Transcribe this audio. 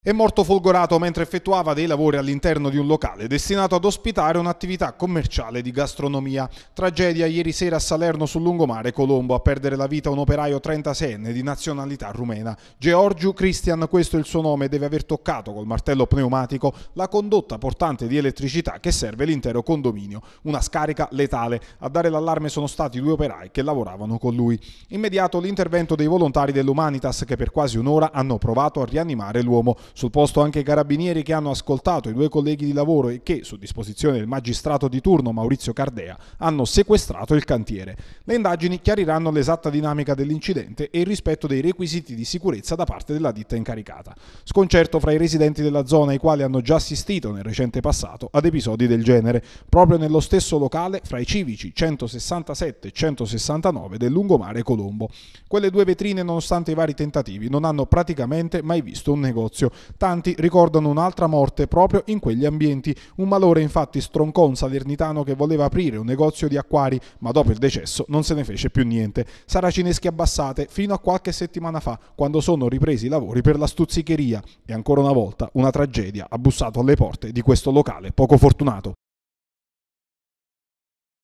È morto folgorato mentre effettuava dei lavori all'interno di un locale destinato ad ospitare un'attività commerciale di gastronomia. Tragedia ieri sera a Salerno sul lungomare Colombo a perdere la vita un operaio 36enne di nazionalità rumena. Georgiu Cristian, questo è il suo nome, deve aver toccato col martello pneumatico la condotta portante di elettricità che serve l'intero condominio, una scarica letale. A dare l'allarme sono stati due operai che lavoravano con lui. Immediato l'intervento dei volontari dell'Umanitas che per quasi un'ora hanno provato a rianimare l'uomo. Sul posto anche i carabinieri che hanno ascoltato i due colleghi di lavoro e che, su disposizione del magistrato di turno Maurizio Cardea, hanno sequestrato il cantiere. Le indagini chiariranno l'esatta dinamica dell'incidente e il rispetto dei requisiti di sicurezza da parte della ditta incaricata. Sconcerto fra i residenti della zona i quali hanno già assistito nel recente passato ad episodi del genere, proprio nello stesso locale fra i civici 167 e 169 del lungomare Colombo. Quelle due vetrine, nonostante i vari tentativi, non hanno praticamente mai visto un negozio, Tanti ricordano un'altra morte proprio in quegli ambienti. Un malore infatti stroncò un salernitano che voleva aprire un negozio di acquari, ma dopo il decesso non se ne fece più niente. Saracineschi abbassate fino a qualche settimana fa, quando sono ripresi i lavori per la stuzzicheria. E ancora una volta una tragedia ha bussato alle porte di questo locale poco fortunato.